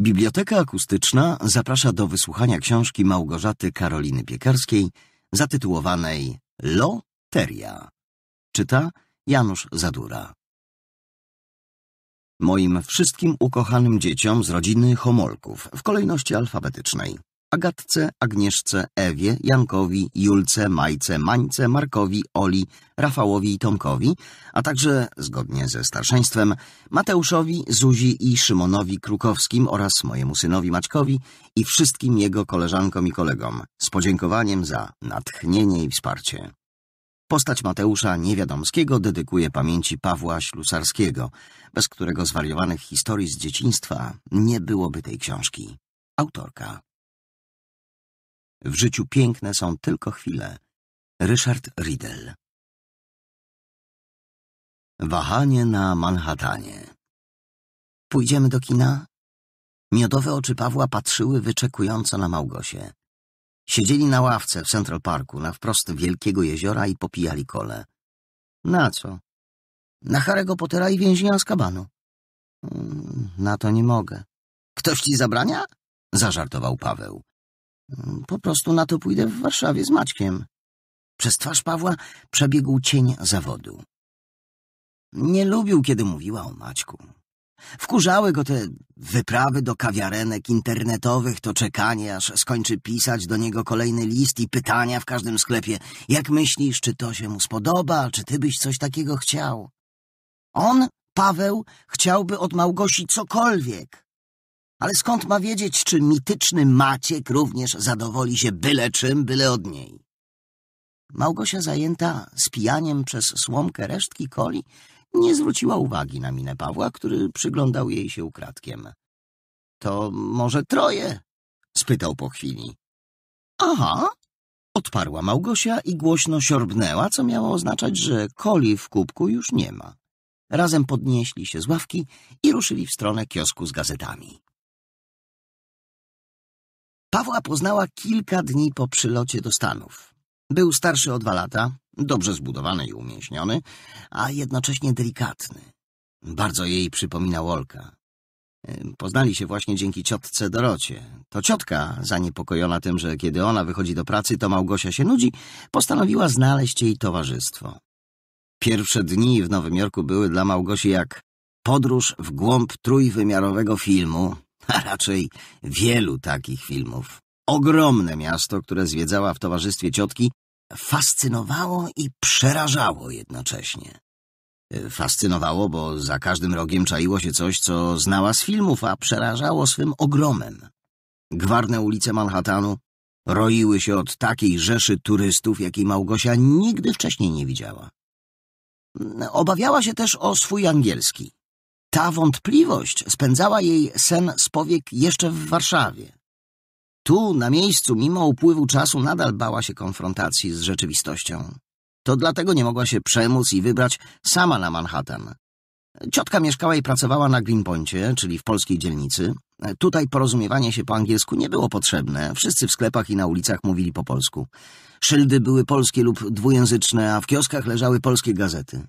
Biblioteka Akustyczna zaprasza do wysłuchania książki Małgorzaty Karoliny Piekarskiej zatytułowanej Loteria. Czyta Janusz Zadura. Moim wszystkim ukochanym dzieciom z rodziny Homolków w kolejności alfabetycznej. Agatce, Agnieszce, Ewie, Jankowi, Julce, Majce, Mańce, Markowi, Oli, Rafałowi i Tomkowi, a także, zgodnie ze starszeństwem, Mateuszowi, Zuzi i Szymonowi Krukowskim oraz mojemu synowi Maćkowi i wszystkim jego koleżankom i kolegom, z podziękowaniem za natchnienie i wsparcie. Postać Mateusza Niewiadomskiego dedykuje pamięci Pawła Ślusarskiego, bez którego zwariowanych historii z dzieciństwa nie byłoby tej książki. Autorka. W życiu piękne są tylko chwile. Ryszard Riddell Wahanie na Manhattanie Pójdziemy do kina? Miodowe oczy Pawła patrzyły wyczekująco na Małgosię. Siedzieli na ławce w Central Parku, na wprost wielkiego jeziora i popijali kole. Na co? Na Harry'ego Pottera i więźnia z kabanu. Mm, na to nie mogę. Ktoś ci zabrania? Zażartował Paweł. Po prostu na to pójdę w Warszawie z Maćkiem. Przez twarz Pawła przebiegł cień zawodu. Nie lubił, kiedy mówiła o Maćku. Wkurzały go te wyprawy do kawiarenek internetowych, to czekanie, aż skończy pisać do niego kolejny list i pytania w każdym sklepie. Jak myślisz, czy to się mu spodoba, czy ty byś coś takiego chciał? On, Paweł, chciałby od Małgosi cokolwiek, ale skąd ma wiedzieć, czy mityczny Maciek również zadowoli się byle czym, byle od niej? Małgosia zajęta spijaniem przez słomkę resztki koli nie zwróciła uwagi na minę Pawła, który przyglądał jej się ukradkiem. — To może troje? — spytał po chwili. — Aha! — odparła Małgosia i głośno siorbnęła, co miało oznaczać, że koli w kubku już nie ma. Razem podnieśli się z ławki i ruszyli w stronę kiosku z gazetami. Pawła poznała kilka dni po przylocie do Stanów. Był starszy o dwa lata, dobrze zbudowany i umięśniony, a jednocześnie delikatny. Bardzo jej przypominał Olka. Poznali się właśnie dzięki ciotce Dorocie. To ciotka, zaniepokojona tym, że kiedy ona wychodzi do pracy, to Małgosia się nudzi, postanowiła znaleźć jej towarzystwo. Pierwsze dni w Nowym Jorku były dla Małgosi jak podróż w głąb trójwymiarowego filmu, a raczej wielu takich filmów. Ogromne miasto, które zwiedzała w towarzystwie ciotki, fascynowało i przerażało jednocześnie. E, fascynowało, bo za każdym rogiem czaiło się coś, co znała z filmów, a przerażało swym ogromem. Gwarne ulice Manhattanu roiły się od takiej rzeszy turystów, jakiej Małgosia nigdy wcześniej nie widziała. E, obawiała się też o swój angielski. Ta wątpliwość spędzała jej sen z powiek jeszcze w Warszawie. Tu, na miejscu, mimo upływu czasu, nadal bała się konfrontacji z rzeczywistością. To dlatego nie mogła się przemóc i wybrać sama na Manhattan. Ciotka mieszkała i pracowała na Greenpointie, czyli w polskiej dzielnicy. Tutaj porozumiewanie się po angielsku nie było potrzebne. Wszyscy w sklepach i na ulicach mówili po polsku. Szyldy były polskie lub dwujęzyczne, a w kioskach leżały polskie gazety.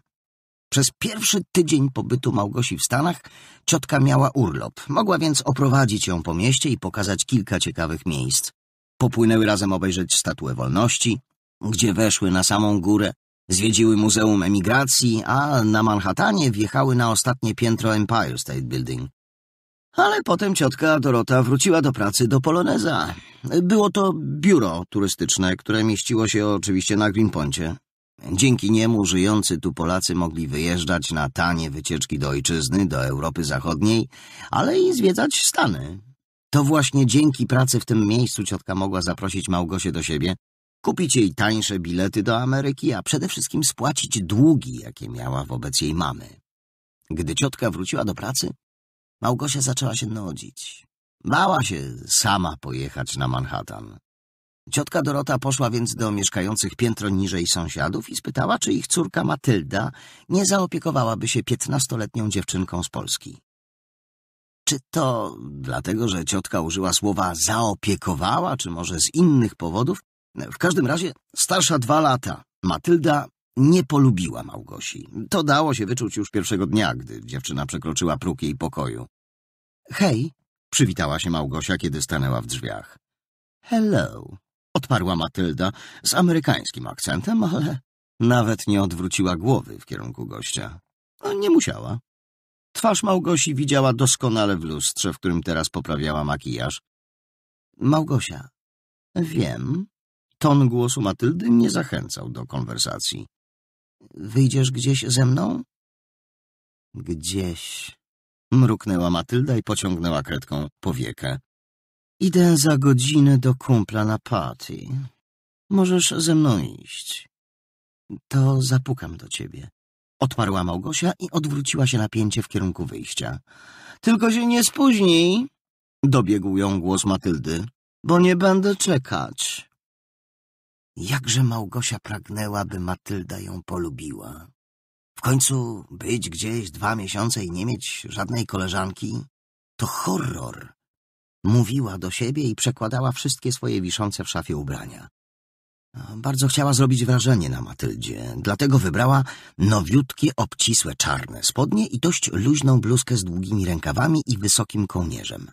Przez pierwszy tydzień pobytu Małgosi w Stanach ciotka miała urlop. Mogła więc oprowadzić ją po mieście i pokazać kilka ciekawych miejsc. Popłynęły razem obejrzeć Statuę Wolności, gdzie weszły na samą górę, zwiedziły Muzeum Emigracji, a na Manhattanie wjechały na ostatnie piętro Empire State Building. Ale potem ciotka Dorota wróciła do pracy do Poloneza. Było to biuro turystyczne, które mieściło się oczywiście na Greenponcie. Dzięki niemu żyjący tu Polacy mogli wyjeżdżać na tanie wycieczki do ojczyzny, do Europy Zachodniej, ale i zwiedzać Stany. To właśnie dzięki pracy w tym miejscu ciotka mogła zaprosić Małgosię do siebie, kupić jej tańsze bilety do Ameryki, a przede wszystkim spłacić długi, jakie miała wobec jej mamy. Gdy ciotka wróciła do pracy, Małgosia zaczęła się nudzić. Bała się sama pojechać na Manhattan. Ciotka Dorota poszła więc do mieszkających piętro niżej sąsiadów i spytała, czy ich córka Matylda nie zaopiekowałaby się piętnastoletnią dziewczynką z Polski. Czy to dlatego, że ciotka użyła słowa zaopiekowała, czy może z innych powodów? W każdym razie starsza dwa lata, Matylda nie polubiła Małgosi. To dało się wyczuć już pierwszego dnia, gdy dziewczyna przekroczyła próg jej pokoju. Hej, przywitała się Małgosia, kiedy stanęła w drzwiach. Hello, odparła Matylda z amerykańskim akcentem, ale nawet nie odwróciła głowy w kierunku gościa. No, nie musiała. Twarz Małgosi widziała doskonale w lustrze, w którym teraz poprawiała makijaż. Małgosia, wiem. Ton głosu Matyldy nie zachęcał do konwersacji. Wyjdziesz gdzieś ze mną? Gdzieś. Mruknęła Matylda i pociągnęła kredką powiekę. Idę za godzinę do kumpla na party. Możesz ze mną iść. To zapukam do ciebie. Odparła Małgosia i odwróciła się napięcie w kierunku wyjścia. Tylko się nie spóźnij, dobiegł ją głos Matyldy, bo nie będę czekać. Jakże Małgosia pragnęła, by Matylda ją polubiła. W końcu być gdzieś dwa miesiące i nie mieć żadnej koleżanki to horror Mówiła do siebie i przekładała wszystkie swoje wiszące w szafie ubrania. Bardzo chciała zrobić wrażenie na Matyldzie, dlatego wybrała nowiutkie, obcisłe czarne spodnie i dość luźną bluzkę z długimi rękawami i wysokim kołnierzem.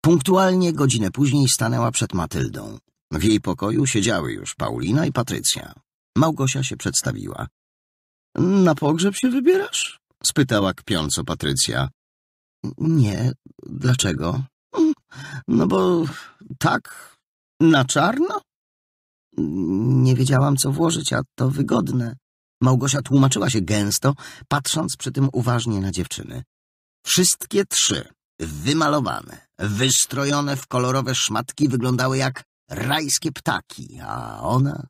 Punktualnie godzinę później stanęła przed Matyldą. W jej pokoju siedziały już Paulina i Patrycja. Małgosia się przedstawiła. — Na pogrzeb się wybierasz? — spytała kpiąco Patrycja. — Nie, dlaczego? No bo tak, na czarno? Nie wiedziałam, co włożyć, a to wygodne. Małgosia tłumaczyła się gęsto, patrząc przy tym uważnie na dziewczyny. Wszystkie trzy, wymalowane, wystrojone w kolorowe szmatki, wyglądały jak rajskie ptaki, a ona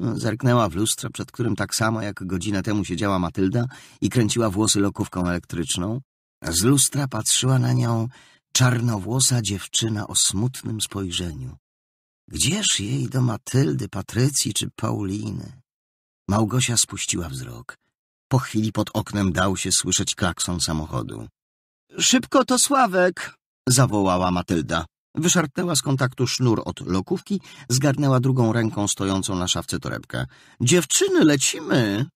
no, Zerknęła w lustro, przed którym tak samo jak godzinę temu siedziała Matylda i kręciła włosy lokówką elektryczną. Z lustra patrzyła na nią czarnowłosa dziewczyna o smutnym spojrzeniu. Gdzież jej do Matyldy, Patrycji czy Pauliny? Małgosia spuściła wzrok. Po chwili pod oknem dał się słyszeć klakson samochodu. Szybko to Sławek! zawołała Matylda. Wyszarpnęła z kontaktu sznur od lokówki, zgarnęła drugą ręką stojącą na szafce torebkę. Dziewczyny, lecimy!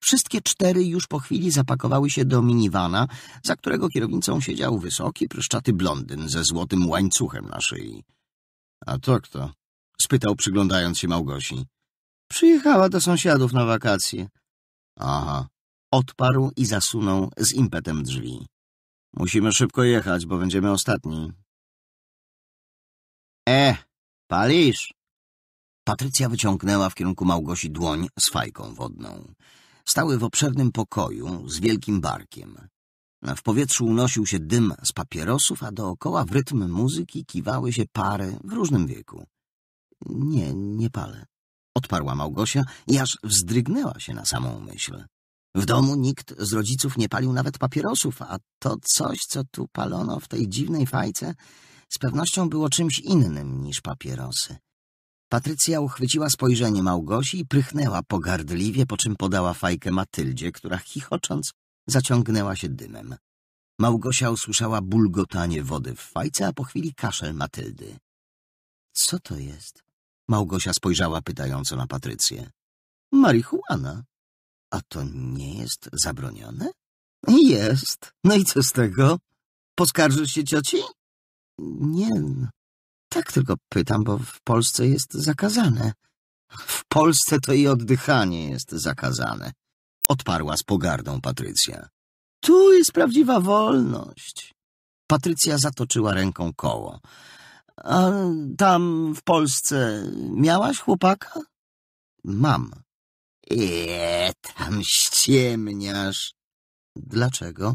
Wszystkie cztery już po chwili zapakowały się do minivana, za którego kierownicą siedział wysoki, pryszczaty blondyn ze złotym łańcuchem na szyi. — A to kto? — spytał, przyglądając się Małgosi. — Przyjechała do sąsiadów na wakacje. — Aha. Odparł i zasunął z impetem drzwi. — Musimy szybko jechać, bo będziemy ostatni. — E, palisz! Patrycja wyciągnęła w kierunku Małgosi dłoń z fajką wodną. Stały w obszernym pokoju z wielkim barkiem. W powietrzu unosił się dym z papierosów, a dookoła w rytm muzyki kiwały się pary w różnym wieku. Nie, nie palę. Odparła Małgosia i aż wzdrygnęła się na samą myśl. W domu nikt z rodziców nie palił nawet papierosów, a to coś, co tu palono w tej dziwnej fajce, z pewnością było czymś innym niż papierosy. Patrycja uchwyciła spojrzenie Małgosi i prychnęła pogardliwie, po czym podała fajkę Matyldzie, która chichocząc zaciągnęła się dymem. Małgosia usłyszała bulgotanie wody w fajce, a po chwili kaszel Matyldy. — Co to jest? — Małgosia spojrzała pytająco na Patrycję. — Marihuana. — A to nie jest zabronione? — Jest. No i co z tego? Poskarżysz się cioci? — Nie, tak tylko pytam, bo w Polsce jest zakazane. W Polsce to i oddychanie jest zakazane, odparła z pogardą Patrycja. Tu jest prawdziwa wolność. Patrycja zatoczyła ręką koło. A tam w Polsce miałaś chłopaka? Mam. Eee, tam ściemniasz. Dlaczego?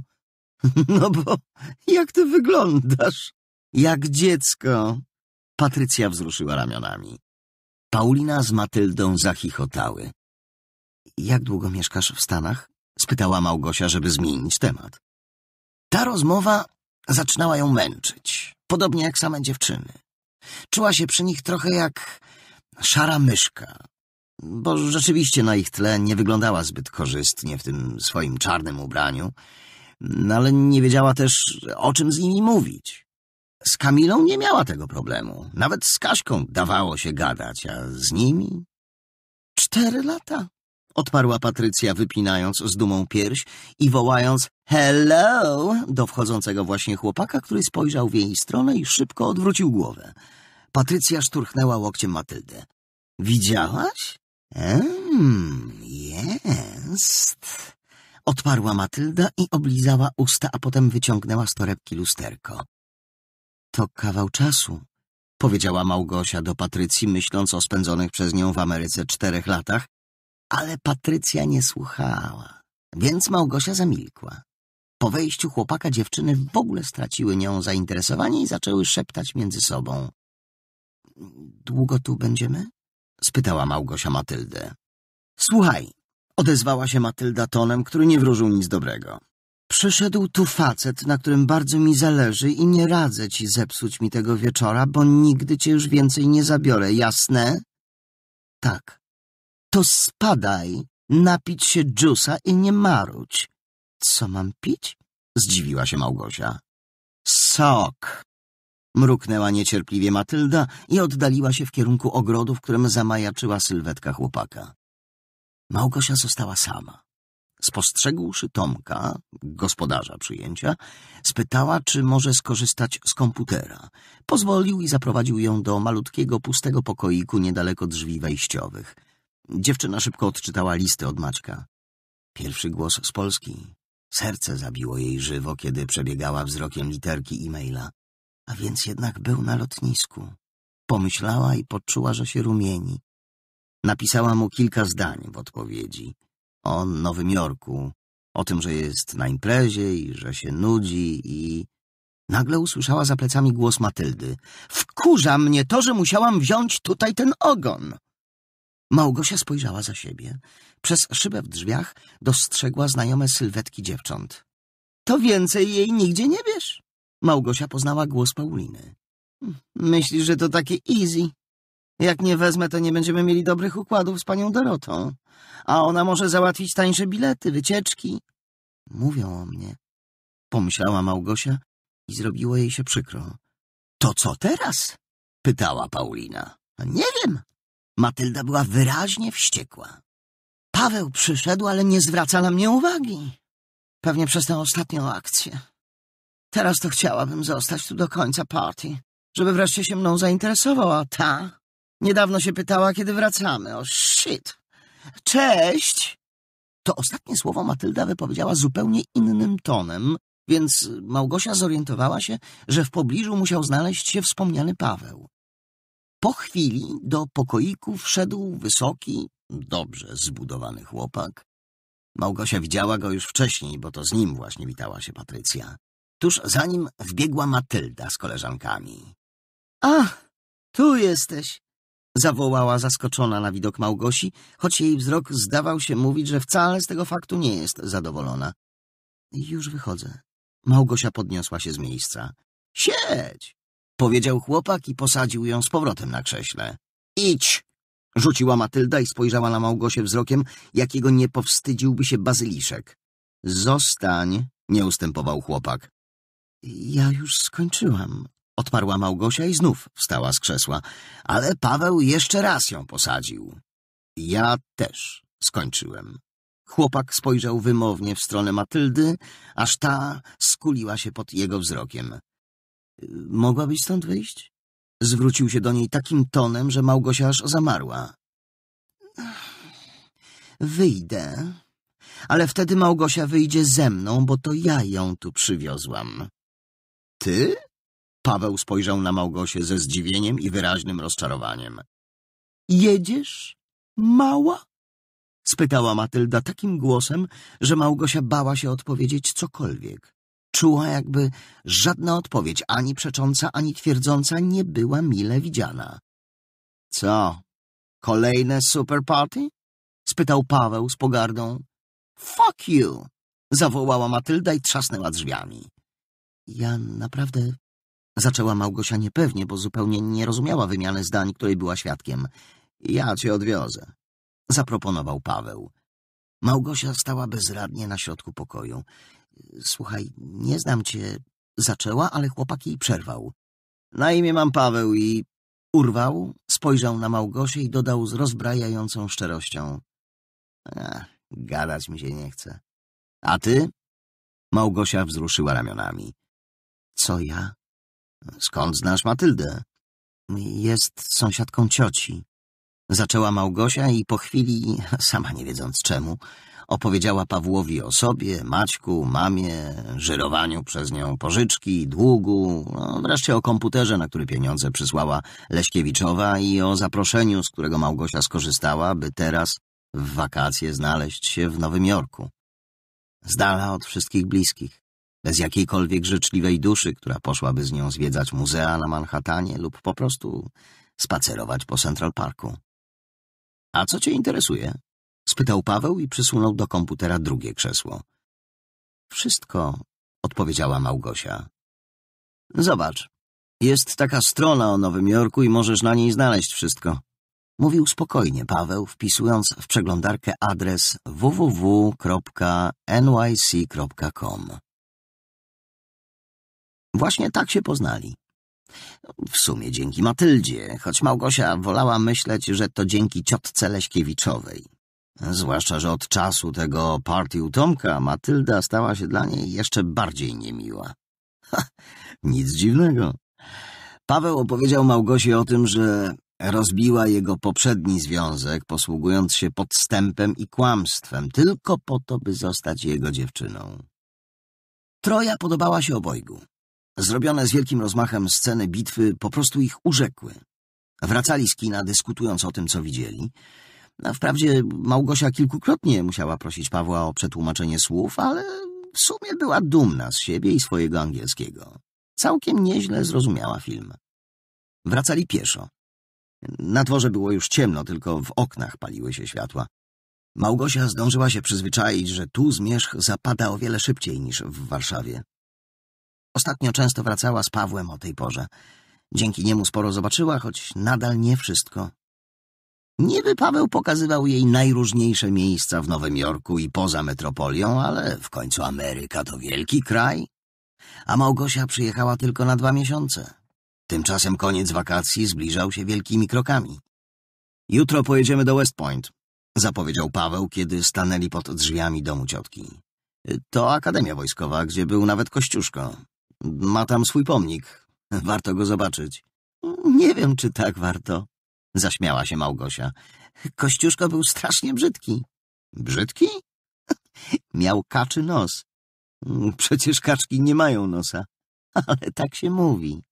No bo jak ty wyglądasz? Jak dziecko. Patrycja wzruszyła ramionami. Paulina z Matyldą zachichotały. Jak długo mieszkasz w Stanach? spytała Małgosia, żeby zmienić temat. Ta rozmowa zaczynała ją męczyć, podobnie jak same dziewczyny. Czuła się przy nich trochę jak szara myszka, bo rzeczywiście na ich tle nie wyglądała zbyt korzystnie w tym swoim czarnym ubraniu, no ale nie wiedziała też, o czym z nimi mówić. Z Kamilą nie miała tego problemu. Nawet z Kaśką dawało się gadać, a z nimi... Cztery lata, odparła Patrycja, wypinając z dumą pierś i wołając hello do wchodzącego właśnie chłopaka, który spojrzał w jej stronę i szybko odwrócił głowę. Patrycja szturchnęła łokciem Matyldę. Widziałaś? Mmm, jest. Odparła Matylda i oblizała usta, a potem wyciągnęła z torebki lusterko. To kawał czasu, powiedziała Małgosia do Patrycji, myśląc o spędzonych przez nią w Ameryce czterech latach, ale Patrycja nie słuchała, więc Małgosia zamilkła. Po wejściu chłopaka dziewczyny w ogóle straciły nią zainteresowanie i zaczęły szeptać między sobą. Długo tu będziemy? spytała Małgosia Matyldę. Słuchaj, odezwała się Matylda tonem, który nie wróżył nic dobrego. Przyszedł tu facet, na którym bardzo mi zależy i nie radzę ci zepsuć mi tego wieczora, bo nigdy cię już więcej nie zabiorę, jasne? Tak. To spadaj, napić się dżusa i nie maruć. Co mam pić? Zdziwiła się Małgosia. Sok! Mruknęła niecierpliwie Matylda i oddaliła się w kierunku ogrodu, w którym zamajaczyła sylwetka chłopaka. Małgosia została sama. Spostrzegłszy Tomka, gospodarza przyjęcia, spytała, czy może skorzystać z komputera. Pozwolił i zaprowadził ją do malutkiego, pustego pokoiku niedaleko drzwi wejściowych. Dziewczyna szybko odczytała listy od Maćka. Pierwszy głos z Polski. Serce zabiło jej żywo, kiedy przebiegała wzrokiem literki e-maila. A więc jednak był na lotnisku. Pomyślała i poczuła, że się rumieni. Napisała mu kilka zdań w odpowiedzi o Nowym Jorku, o tym, że jest na imprezie i że się nudzi i... Nagle usłyszała za plecami głos Matyldy. Wkurza mnie to, że musiałam wziąć tutaj ten ogon. Małgosia spojrzała za siebie. Przez szybę w drzwiach dostrzegła znajome sylwetki dziewcząt. To więcej jej nigdzie nie wiesz. Małgosia poznała głos Pauliny. Myślisz, że to takie easy? Jak nie wezmę, to nie będziemy mieli dobrych układów z panią Dorotą. A ona może załatwić tańsze bilety, wycieczki. Mówią o mnie. Pomyślała Małgosia i zrobiło jej się przykro. To co teraz? Pytała Paulina. No nie wiem. Matylda była wyraźnie wściekła. Paweł przyszedł, ale nie zwraca na mnie uwagi. Pewnie przez tę ostatnią akcję. Teraz to chciałabym zostać tu do końca party, żeby wreszcie się mną zainteresował, a ta Niedawno się pytała, kiedy wracamy. O, shit. Cześć! To ostatnie słowo Matylda wypowiedziała zupełnie innym tonem, więc Małgosia zorientowała się, że w pobliżu musiał znaleźć się wspomniany Paweł. Po chwili do pokoiku wszedł wysoki, dobrze zbudowany chłopak. Małgosia widziała go już wcześniej, bo to z nim właśnie witała się Patrycja. Tuż za nim wbiegła Matylda z koleżankami. — Ach, tu jesteś! zawołała zaskoczona na widok Małgosi, choć jej wzrok zdawał się mówić, że wcale z tego faktu nie jest zadowolona. Już wychodzę. Małgosia podniosła się z miejsca. Siedź! powiedział chłopak i posadził ją z powrotem na krześle. Idź! rzuciła Matylda i spojrzała na Małgosię wzrokiem, jakiego nie powstydziłby się bazyliszek. Zostań, nie ustępował chłopak. Ja już skończyłam, Odparła Małgosia i znów wstała z krzesła, ale Paweł jeszcze raz ją posadził. Ja też skończyłem. Chłopak spojrzał wymownie w stronę Matyldy, aż ta skuliła się pod jego wzrokiem. Y, mogłabyś stąd wyjść? Zwrócił się do niej takim tonem, że Małgosia aż zamarła. Wyjdę, ale wtedy Małgosia wyjdzie ze mną, bo to ja ją tu przywiozłam. Ty? Paweł spojrzał na Małgosię ze zdziwieniem i wyraźnym rozczarowaniem. Jedziesz, mała? spytała Matylda takim głosem, że Małgosia bała się odpowiedzieć cokolwiek. Czuła, jakby żadna odpowiedź, ani przecząca, ani twierdząca, nie była mile widziana. Co? Kolejne super party? spytał Paweł z pogardą. Fuck you! zawołała Matylda i trzasnęła drzwiami. Ja naprawdę Zaczęła Małgosia niepewnie, bo zupełnie nie rozumiała wymiany zdań, której była świadkiem. Ja cię odwiozę, zaproponował Paweł. Małgosia stała bezradnie na środku pokoju. Słuchaj, nie znam cię, zaczęła, ale chłopak jej przerwał. Na imię mam Paweł i urwał, spojrzał na Małgosię i dodał z rozbrajającą szczerością. gadać mi się nie chce. A ty? Małgosia wzruszyła ramionami. Co ja? Skąd znasz Matyldę? Jest sąsiadką cioci. Zaczęła Małgosia i po chwili, sama nie wiedząc czemu, opowiedziała Pawłowi o sobie, Maćku, mamie, żyrowaniu przez nią pożyczki, długu, no, wreszcie o komputerze, na który pieniądze przysłała Leśkiewiczowa i o zaproszeniu, z którego Małgosia skorzystała, by teraz w wakacje znaleźć się w Nowym Jorku. Z dala od wszystkich bliskich bez jakiejkolwiek życzliwej duszy, która poszłaby z nią zwiedzać muzea na Manhattanie lub po prostu spacerować po Central Parku. A co cię interesuje? spytał Paweł i przysunął do komputera drugie krzesło. Wszystko, odpowiedziała Małgosia. Zobacz, jest taka strona o Nowym Jorku i możesz na niej znaleźć wszystko. Mówił spokojnie Paweł, wpisując w przeglądarkę adres www.nyc.com. Właśnie tak się poznali. W sumie dzięki Matyldzie, choć Małgosia wolała myśleć, że to dzięki ciotce Leśkiewiczowej. Zwłaszcza, że od czasu tego partii u Tomka Matylda stała się dla niej jeszcze bardziej niemiła. Ha, nic dziwnego. Paweł opowiedział Małgosi o tym, że rozbiła jego poprzedni związek, posługując się podstępem i kłamstwem, tylko po to, by zostać jego dziewczyną. Troja podobała się obojgu. Zrobione z wielkim rozmachem sceny bitwy po prostu ich urzekły. Wracali z kina, dyskutując o tym, co widzieli. No, wprawdzie Małgosia kilkukrotnie musiała prosić Pawła o przetłumaczenie słów, ale w sumie była dumna z siebie i swojego angielskiego. Całkiem nieźle zrozumiała film. Wracali pieszo. Na dworze było już ciemno, tylko w oknach paliły się światła. Małgosia zdążyła się przyzwyczaić, że tu zmierzch zapada o wiele szybciej niż w Warszawie. Ostatnio często wracała z Pawłem o tej porze. Dzięki niemu sporo zobaczyła, choć nadal nie wszystko. Niby Paweł pokazywał jej najróżniejsze miejsca w Nowym Jorku i poza metropolią, ale w końcu Ameryka to wielki kraj. A Małgosia przyjechała tylko na dwa miesiące. Tymczasem koniec wakacji zbliżał się wielkimi krokami. Jutro pojedziemy do West Point, zapowiedział Paweł, kiedy stanęli pod drzwiami domu ciotki. To akademia wojskowa, gdzie był nawet Kościuszko. Ma tam swój pomnik. Warto go zobaczyć. Nie wiem, czy tak warto. Zaśmiała się Małgosia. Kościuszko był strasznie brzydki. Brzydki? Miał kaczy nos. Przecież kaczki nie mają nosa. Ale tak się mówi.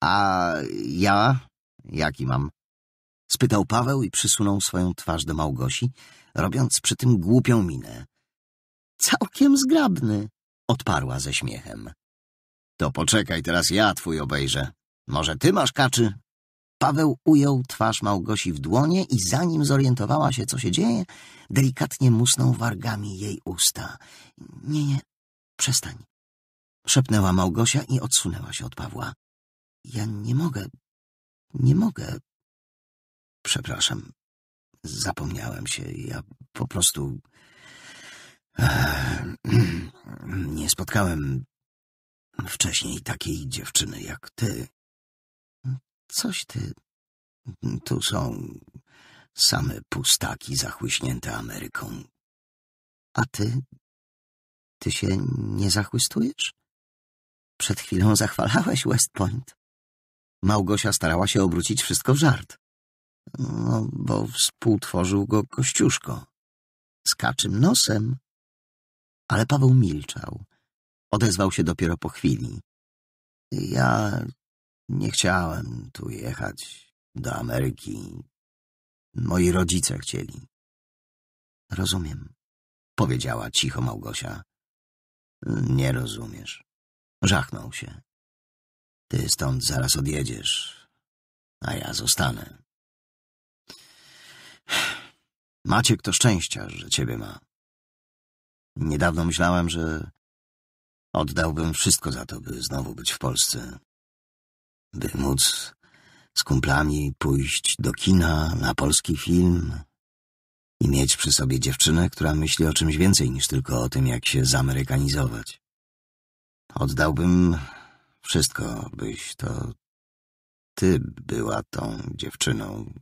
A ja? Jaki mam? Spytał Paweł i przysunął swoją twarz do Małgosi, robiąc przy tym głupią minę. Całkiem zgrabny, odparła ze śmiechem. To poczekaj, teraz ja twój obejrzę. Może ty masz kaczy? Paweł ujął twarz Małgosi w dłonie i zanim zorientowała się, co się dzieje, delikatnie musnął wargami jej usta. Nie, nie, przestań. Szepnęła Małgosia i odsunęła się od Pawła. Ja nie mogę, nie mogę. Przepraszam, zapomniałem się. Ja po prostu... E, nie spotkałem wcześniej takiej dziewczyny jak ty. Coś ty... Tu są same pustaki zachłyśnięte Ameryką. A ty? Ty się nie zachłystujesz? Przed chwilą zachwalałeś West Point. Małgosia starała się obrócić wszystko w żart. No, bo współtworzył go Kościuszko. Z kaczym nosem. Ale Paweł milczał Odezwał się dopiero po chwili. Ja nie chciałem tu jechać do Ameryki. Moi rodzice chcieli. Rozumiem, powiedziała cicho Małgosia. Nie rozumiesz. Żachnął się. Ty stąd zaraz odjedziesz, a ja zostanę. Macie kto szczęścia, że ciebie ma. Niedawno myślałem, że Oddałbym wszystko za to, by znowu być w Polsce. By móc z kumplami pójść do kina, na polski film i mieć przy sobie dziewczynę, która myśli o czymś więcej niż tylko o tym, jak się zamerykanizować. Oddałbym wszystko, byś to ty była tą dziewczyną.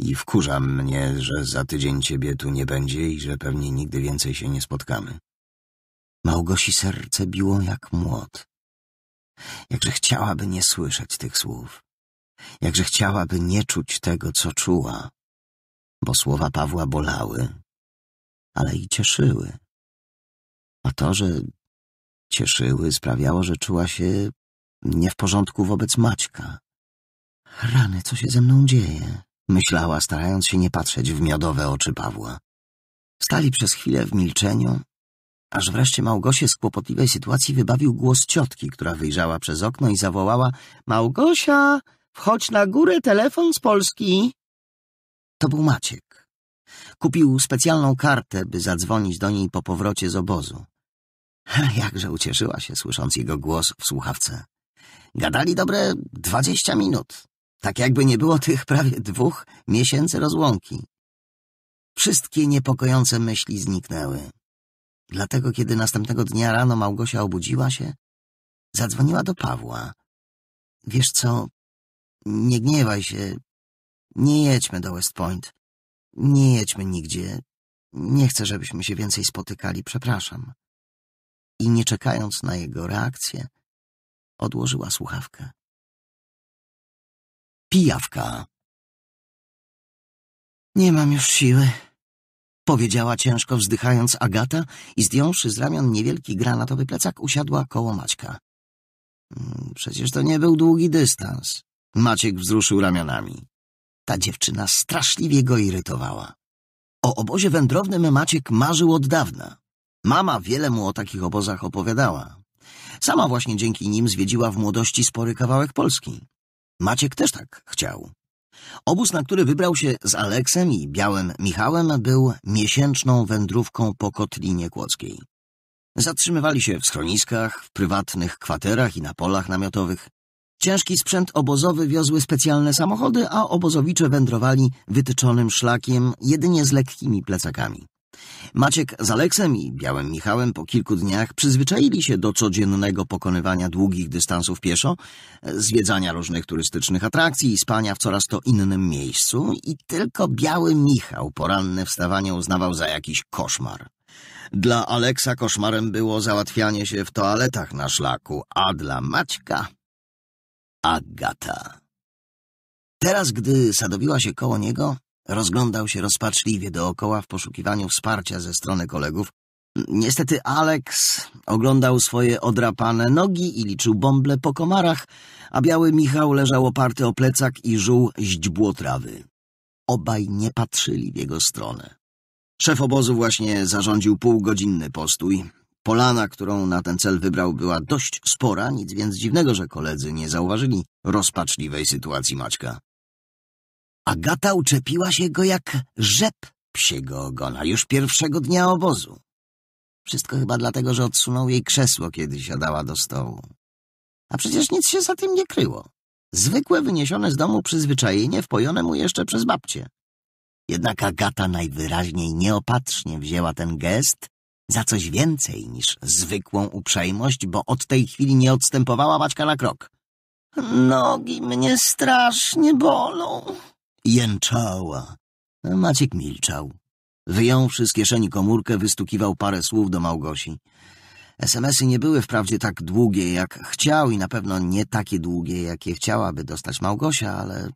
I wkurza mnie, że za tydzień ciebie tu nie będzie i że pewnie nigdy więcej się nie spotkamy. Małgosi serce biło jak młot. Jakże chciałaby nie słyszeć tych słów. Jakże chciałaby nie czuć tego, co czuła. Bo słowa Pawła bolały, ale i cieszyły. A to, że cieszyły, sprawiało, że czuła się nie w porządku wobec Maćka. Rany, co się ze mną dzieje? Myślała, starając się nie patrzeć w miodowe oczy Pawła. Stali przez chwilę w milczeniu, Aż wreszcie Małgosie z kłopotliwej sytuacji wybawił głos ciotki, która wyjrzała przez okno i zawołała — Małgosia, wchodź na górę, telefon z Polski! To był Maciek. Kupił specjalną kartę, by zadzwonić do niej po powrocie z obozu. Jakże ucieszyła się, słysząc jego głos w słuchawce. Gadali dobre dwadzieścia minut, tak jakby nie było tych prawie dwóch miesięcy rozłąki. Wszystkie niepokojące myśli zniknęły. Dlatego, kiedy następnego dnia rano Małgosia obudziła się, zadzwoniła do Pawła. Wiesz co, nie gniewaj się, nie jedźmy do West Point, nie jedźmy nigdzie, nie chcę, żebyśmy się więcej spotykali, przepraszam. I nie czekając na jego reakcję, odłożyła słuchawkę. Pijawka. Nie mam już siły. Powiedziała ciężko wzdychając Agata i zdjąwszy z ramion niewielki granatowy plecak, usiadła koło Maćka. Mm, przecież to nie był długi dystans. Maciek wzruszył ramionami. Ta dziewczyna straszliwie go irytowała. O obozie wędrownym Maciek marzył od dawna. Mama wiele mu o takich obozach opowiadała. Sama właśnie dzięki nim zwiedziła w młodości spory kawałek Polski. Maciek też tak chciał. Obóz, na który wybrał się z Aleksem i Białym Michałem, był miesięczną wędrówką po Kotlinie Kłodzkiej. Zatrzymywali się w schroniskach, w prywatnych kwaterach i na polach namiotowych. Ciężki sprzęt obozowy wiozły specjalne samochody, a obozowicze wędrowali wytyczonym szlakiem jedynie z lekkimi plecakami. Maciek z Aleksem i Białym Michałem po kilku dniach przyzwyczaili się do codziennego pokonywania długich dystansów pieszo, zwiedzania różnych turystycznych atrakcji i spania w coraz to innym miejscu i tylko Biały Michał poranne wstawanie uznawał za jakiś koszmar. Dla Aleksa koszmarem było załatwianie się w toaletach na szlaku, a dla Maćka Agata. Teraz, gdy sadowiła się koło niego, Rozglądał się rozpaczliwie dookoła w poszukiwaniu wsparcia ze strony kolegów. Niestety Alex oglądał swoje odrapane nogi i liczył bąble po komarach, a biały Michał leżał oparty o plecak i żuł źdźbło trawy. Obaj nie patrzyli w jego stronę. Szef obozu właśnie zarządził półgodzinny postój. Polana, którą na ten cel wybrał, była dość spora, nic więc dziwnego, że koledzy nie zauważyli rozpaczliwej sytuacji Maćka. Agata uczepiła się go jak rzep psiego ogona już pierwszego dnia obozu. Wszystko chyba dlatego, że odsunął jej krzesło, kiedy siadała do stołu. A przecież nic się za tym nie kryło. Zwykłe wyniesione z domu przyzwyczajenie wpojone mu jeszcze przez babcię. Jednak Agata najwyraźniej nieopatrznie wzięła ten gest za coś więcej niż zwykłą uprzejmość, bo od tej chwili nie odstępowała Baćka na krok. Nogi mnie strasznie bolą, Jęczała. Maciek milczał. Wyjąwszy z kieszeni komórkę, wystukiwał parę słów do Małgosi. SMSy nie były wprawdzie tak długie, jak chciał i na pewno nie takie długie, jakie chciałaby dostać Małgosia, ale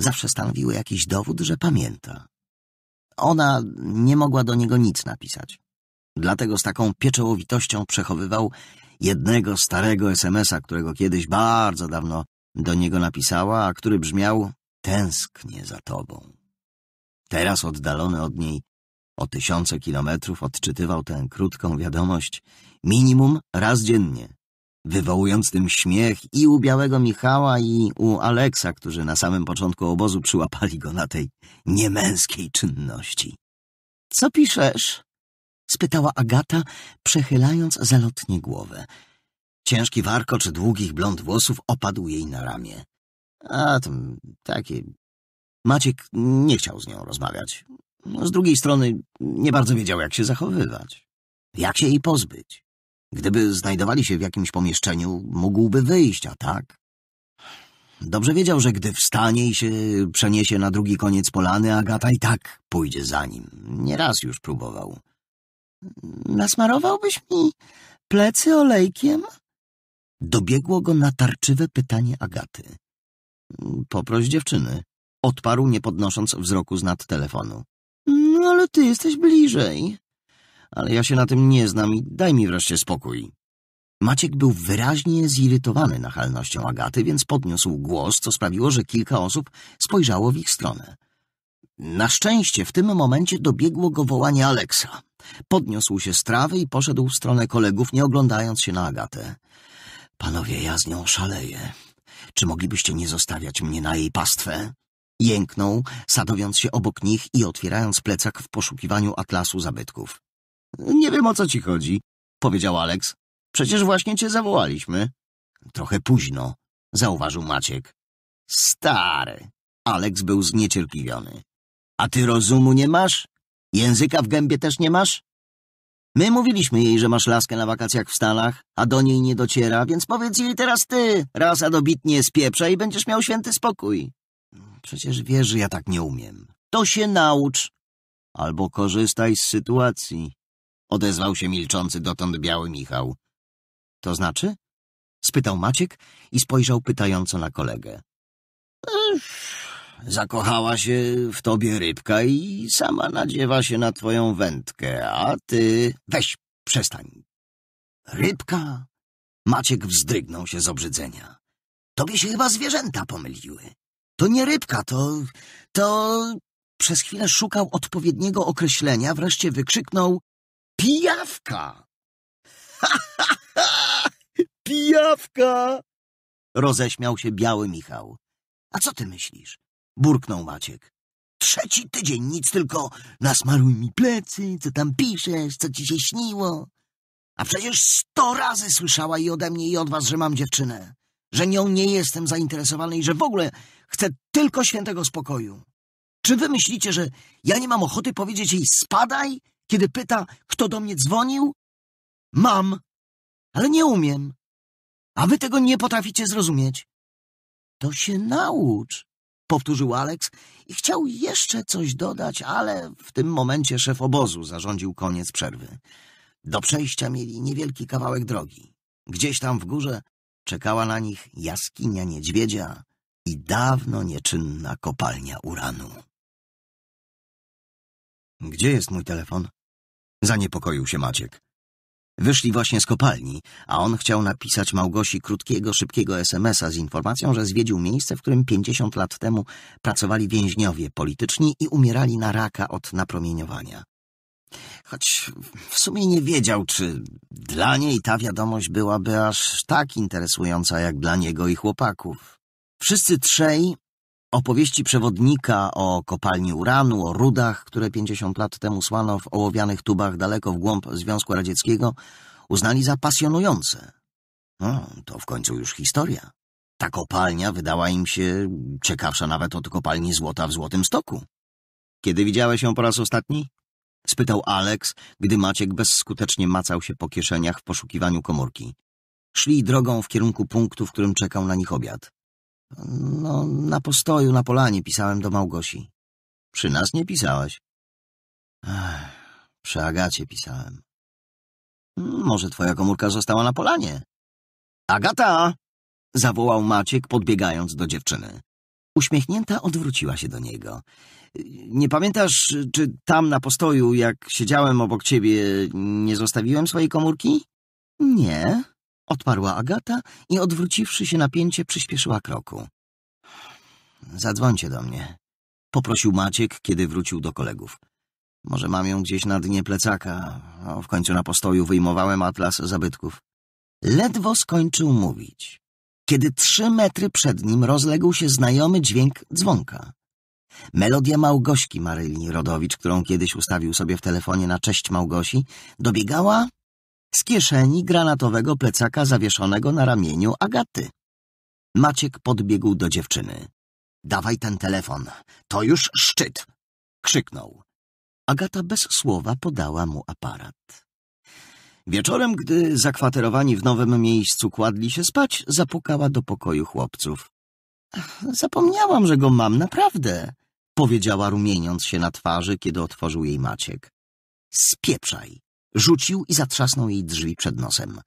zawsze stanowiły jakiś dowód, że pamięta. Ona nie mogła do niego nic napisać. Dlatego z taką pieczołowitością przechowywał jednego starego SMS-a, którego kiedyś bardzo dawno do niego napisała, a który brzmiał Tęsknię za tobą. Teraz oddalony od niej o tysiące kilometrów odczytywał tę krótką wiadomość minimum raz dziennie, wywołując tym śmiech i u Białego Michała i u Aleksa, którzy na samym początku obozu przyłapali go na tej niemęskiej czynności. — Co piszesz? — spytała Agata, przechylając zalotnie głowę. Ciężki warkocz długich blond włosów opadł jej na ramię. A, tam, takie... Maciek nie chciał z nią rozmawiać. No, z drugiej strony nie bardzo wiedział, jak się zachowywać. Jak się jej pozbyć? Gdyby znajdowali się w jakimś pomieszczeniu, mógłby wyjść, a tak? Dobrze wiedział, że gdy wstanie i się przeniesie na drugi koniec polany, Agata i tak pójdzie za nim. Nieraz już próbował. Nasmarowałbyś mi plecy olejkiem? Dobiegło go natarczywe pytanie Agaty. Poproś dziewczyny. Odparł, nie podnosząc wzroku z nad telefonu. No ale ty jesteś bliżej. Ale ja się na tym nie znam i daj mi wreszcie spokój. Maciek był wyraźnie zirytowany nachalnością Agaty, więc podniósł głos, co sprawiło, że kilka osób spojrzało w ich stronę. Na szczęście w tym momencie dobiegło go wołanie Aleksa. Podniósł się z trawy i poszedł w stronę kolegów, nie oglądając się na Agatę. Panowie, ja z nią szaleję. Czy moglibyście nie zostawiać mnie na jej pastwę? Jęknął, sadowiąc się obok nich i otwierając plecak w poszukiwaniu atlasu zabytków. Nie wiem, o co ci chodzi, powiedział Alex. Przecież właśnie cię zawołaliśmy. Trochę późno, zauważył Maciek. Stary! Alex był zniecierpliwiony. A ty rozumu nie masz? Języka w gębie też nie masz? My mówiliśmy jej, że masz laskę na wakacjach w Stanach, a do niej nie dociera, więc powiedz jej teraz ty, raz a dobitnie pieprza i będziesz miał święty spokój. Przecież wiesz, że ja tak nie umiem. To się naucz. Albo korzystaj z sytuacji. Odezwał się milczący dotąd biały Michał. To znaczy? Spytał Maciek i spojrzał pytająco na kolegę. Ech. Zakochała się w tobie rybka i sama nadziewa się na twoją wędkę, a ty... Weź, przestań. Rybka? Maciek wzdrygnął się z obrzydzenia. Tobie się chyba zwierzęta pomyliły. To nie rybka, to... to... Przez chwilę szukał odpowiedniego określenia, wreszcie wykrzyknął pijawka. Ha, ha, ha! Pijawka! Roześmiał się biały Michał. A co ty myślisz? burknął Maciek. Trzeci tydzień, nic tylko nasmaruj mi plecy, co tam piszesz, co ci się śniło. A przecież sto razy słyszała i ode mnie i od was, że mam dziewczynę, że nią nie jestem zainteresowany i że w ogóle chcę tylko świętego spokoju. Czy wy myślicie, że ja nie mam ochoty powiedzieć jej spadaj, kiedy pyta, kto do mnie dzwonił? Mam, ale nie umiem. A wy tego nie potraficie zrozumieć. To się naucz powtórzył Alex i chciał jeszcze coś dodać, ale w tym momencie szef obozu zarządził koniec przerwy. Do przejścia mieli niewielki kawałek drogi. Gdzieś tam w górze czekała na nich jaskinia niedźwiedzia i dawno nieczynna kopalnia uranu. Gdzie jest mój telefon? Zaniepokoił się Maciek. Wyszli właśnie z kopalni, a on chciał napisać Małgosi krótkiego, szybkiego SMS-a z informacją, że zwiedził miejsce, w którym 50 lat temu pracowali więźniowie polityczni i umierali na raka od napromieniowania. Choć w sumie nie wiedział, czy dla niej ta wiadomość byłaby aż tak interesująca jak dla niego i chłopaków. Wszyscy trzej Opowieści przewodnika o kopalni uranu, o rudach, które 50 lat temu słano w ołowianych tubach daleko w głąb Związku Radzieckiego, uznali za pasjonujące. No, to w końcu już historia. Ta kopalnia wydała im się ciekawsza nawet od kopalni złota w Złotym Stoku. Kiedy widziałeś ją po raz ostatni? spytał Alex, gdy Maciek bezskutecznie macał się po kieszeniach w poszukiwaniu komórki. Szli drogą w kierunku punktu, w którym czekał na nich obiad. No, na postoju, na polanie pisałem do Małgosi. Przy nas nie pisałeś. przy Agacie pisałem. Może twoja komórka została na polanie? Agata! zawołał Maciek, podbiegając do dziewczyny. Uśmiechnięta odwróciła się do niego. Nie pamiętasz, czy tam na postoju, jak siedziałem obok ciebie, nie zostawiłem swojej komórki? Nie, Odparła Agata i odwróciwszy się napięcie, przyspieszyła kroku. Zadzwońcie do mnie. Poprosił Maciek, kiedy wrócił do kolegów. Może mam ją gdzieś na dnie plecaka. No, w końcu na postoju wyjmowałem atlas zabytków. Ledwo skończył mówić, kiedy trzy metry przed nim rozległ się znajomy dźwięk dzwonka. Melodia Małgośki Maryli Rodowicz, którą kiedyś ustawił sobie w telefonie na cześć Małgosi, dobiegała z kieszeni granatowego plecaka zawieszonego na ramieniu Agaty. Maciek podbiegł do dziewczyny. Dawaj ten telefon, to już szczyt! krzyknął. Agata bez słowa podała mu aparat. Wieczorem, gdy zakwaterowani w nowym miejscu kładli się spać, zapukała do pokoju chłopców. Zapomniałam, że go mam naprawdę, powiedziała rumieniąc się na twarzy, kiedy otworzył jej Maciek. Spieprzaj, Rzucił i zatrzasnął jej drzwi przed nosem.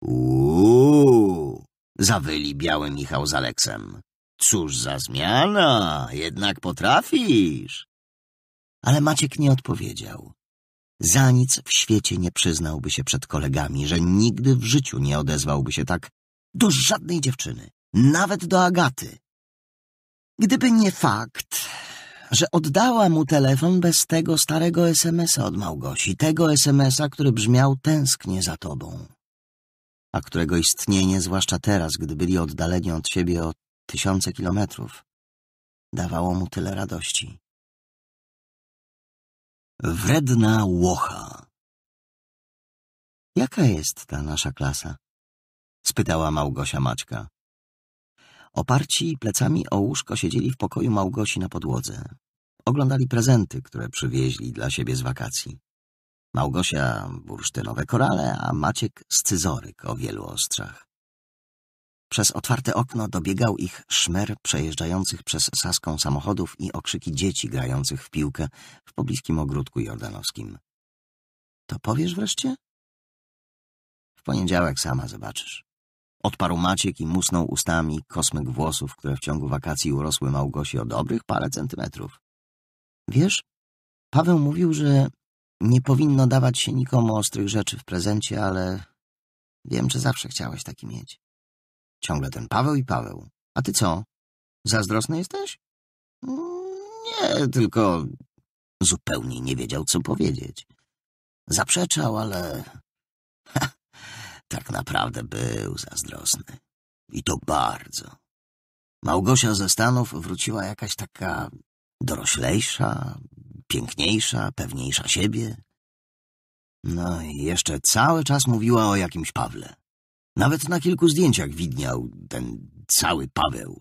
Uuu, zawyli biały Michał z Aleksem. Cóż za zmiana, jednak potrafisz. Ale Maciek nie odpowiedział. Za nic w świecie nie przyznałby się przed kolegami, że nigdy w życiu nie odezwałby się tak do żadnej dziewczyny, nawet do Agaty. Gdyby nie fakt, że oddała mu telefon bez tego starego SMS-a od Małgosi, tego SMS-a, który brzmiał tęsknię za tobą, a którego istnienie, zwłaszcza teraz, gdy byli oddaleni od siebie o tysiące kilometrów, dawało mu tyle radości. Wredna łocha. Jaka jest ta nasza klasa? spytała Małgosia Maćka. Oparci plecami o łóżko siedzieli w pokoju Małgosi na podłodze. Oglądali prezenty, które przywieźli dla siebie z wakacji. Małgosia bursztynowe korale, a Maciek scyzoryk o wielu ostrzach. Przez otwarte okno dobiegał ich szmer przejeżdżających przez Saską samochodów i okrzyki dzieci grających w piłkę w pobliskim ogródku jordanowskim. To powiesz wreszcie? W poniedziałek sama zobaczysz. Odparł Maciek i musnął ustami kosmyk włosów, które w ciągu wakacji urosły Małgosi o dobrych parę centymetrów. Wiesz, Paweł mówił, że nie powinno dawać się nikomu ostrych rzeczy w prezencie, ale wiem, że zawsze chciałeś taki mieć. Ciągle ten Paweł i Paweł. A ty co? Zazdrosny jesteś? Nie, tylko zupełnie nie wiedział, co powiedzieć. Zaprzeczał, ale... Ha, tak naprawdę był zazdrosny. I to bardzo. Małgosia ze Stanów wróciła jakaś taka doroślejsza, piękniejsza, pewniejsza siebie. No i jeszcze cały czas mówiła o jakimś Pawle. Nawet na kilku zdjęciach widniał ten cały Paweł.